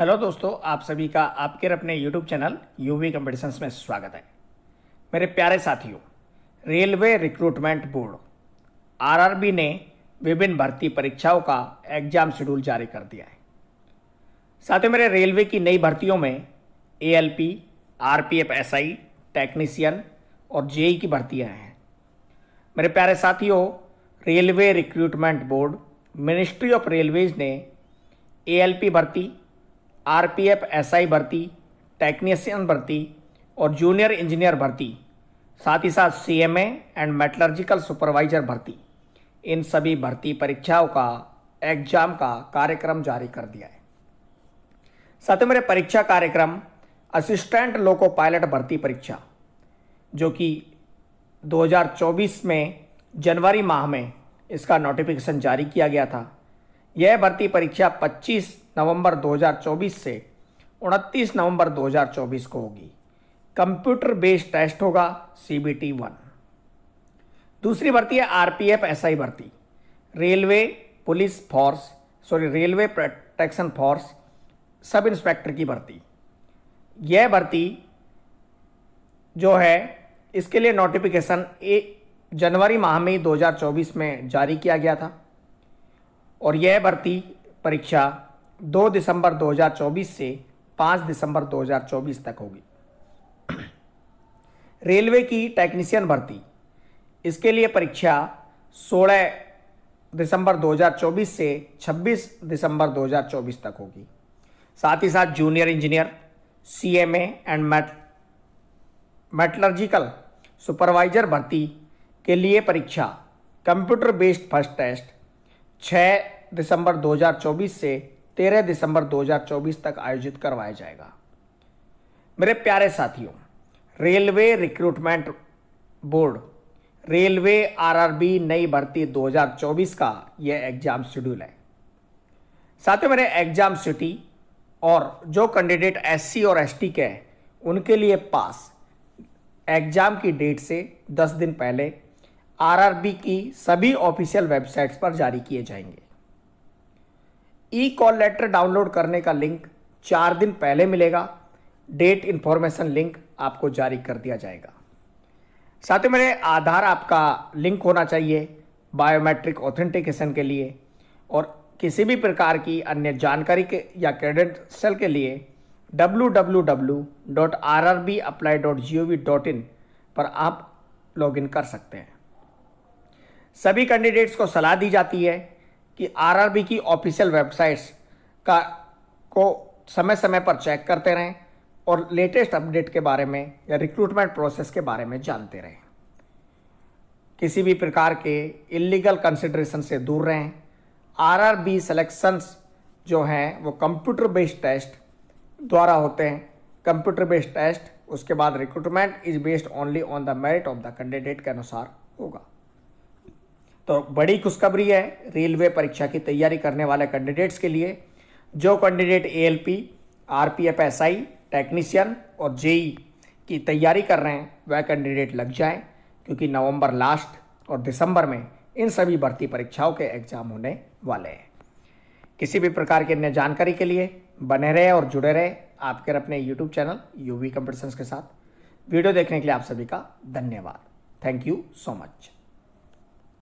hello दोस्तों आप सभी का आपके अपने यूट्यूब चैनल यूवी कॉम्पिटिशन्स में स्वागत है मेरे प्यारे साथियों रेलवे रिक्रूटमेंट बोर्ड आरआरबी ने विभिन्न भर्ती परीक्षाओं का एग्जाम शेड्यूल जारी कर दिया है साथ ही मेरे रेलवे की नई भर्तियों में एएलपी, आरपीएफ एसआई, टेक्नीशियन और जेई e की भर्तियाँ हैं मेरे प्यारे साथियों railway recruitment board ministry of railways ने ए भर्ती आरपीएफ एसआई भर्ती टेक्नीसियन भर्ती और जूनियर इंजीनियर भर्ती साथ ही साथ सीएमए एंड मेटलर्जिकल सुपरवाइजर भर्ती इन सभी भर्ती परीक्षाओं का एग्जाम का कार्यक्रम जारी कर दिया है साथ ही मेरे परीक्षा कार्यक्रम असिस्टेंट लोको पायलट भर्ती परीक्षा जो कि 2024 में जनवरी माह में इसका नोटिफिकेशन जारी किया गया था यह भर्ती परीक्षा नवंबर 2024 से 29 नवंबर 2024 को होगी कंप्यूटर बेस्ड टेस्ट होगा सी बी टी वन दूसरी भर्ती है R P F S I भर्ती railway police force sorry railway protection force sub inspector की भर्ती यह भर्ती जो है इसके लिए नोटिफिकेशन ए जनवरी माह में 2024 में जारी किया गया था और यह भर्ती परीक्षा दो दिसंबर 2024 से पाँच दिसंबर 2024 तक होगी रेलवे की टेक्नीशियन भर्ती इसके लिए परीक्षा 16 दिसंबर 2024 से 26 दिसंबर 2024 तक होगी साथ ही साथ junior engineer C M and met metallurgical supervisor भर्ती के लिए परीक्षा कंप्यूटर बेस्ड फर्स्ट टेस्ट 6 दिसंबर 2024 से 13 दिसंबर 2024 तक आयोजित करवाया जाएगा मेरे प्यारे साथियों railway recruitment board railway RRB नई भर्ती 2024 का यह एग्ज़ाम शेड्यूल है साथ ही मेरे एग्ज़ाम सिटी और जो कैंडिडेट एससी और एसटी के हैं उनके लिए पास एग्ज़ाम की डेट से 10 दिन पहले आरआरबी की सभी ऑफिशियल वेबसाइट्स पर जारी किए जाएंगे ई कॉल लेटर डाउनलोड करने का लिंक चार दिन पहले मिलेगा डेट इन्फॉर्मेशन लिंक आपको जारी कर दिया जाएगा साथ ही मेरे आधार आपका लिंक होना चाहिए बायोमेट्रिक ऑथेंटिकेशन के लिए और किसी भी प्रकार की अन्य जानकारी के या क्रेडेंशियल के लिए www.rrbapply.gov.in पर आप लॉगिन कर सकते हैं सभी कैंडिडेट्स को सलाह दी जाती है कि आरआरबी की ऑफिशियल वेबसाइट्स का को समय समय पर चेक करते रहें और लेटेस्ट अपडेट के बारे में या रिक्रूटमेंट प्रोसेस के बारे में जानते रहें किसी भी प्रकार के इलीगल कंसिड्रेशन से दूर रहें आरआरबी सिलेक्शंस जो हैं वो कंप्यूटर बेस्ड टेस्ट द्वारा होते हैं कंप्यूटर बेस्ड टेस्ट उसके बाद recruitment is based only on the merit of the candidate के अनुसार होगा तो बड़ी खुशखबरी है रेलवे परीक्षा की तैयारी करने वाले कैंडिडेट्स के लिए जो candidate A L P R P F S I technician और जेई e की तैयारी कर रहे हैं वह कैंडिडेट लग जाए क्योंकि नवंबर लास्ट और दिसंबर में इन सभी भर्ती परीक्षाओं के एग्जाम होने वाले हैं किसी भी प्रकार की अन्य जानकारी के लिए बने रहे और जुड़े रहे आपके अपने यूट्यूब चैनल यूवी कंपटीशंस के साथ वीडियो देखने के लिए आप सभी का धन्यवाद थैंक यू सो मच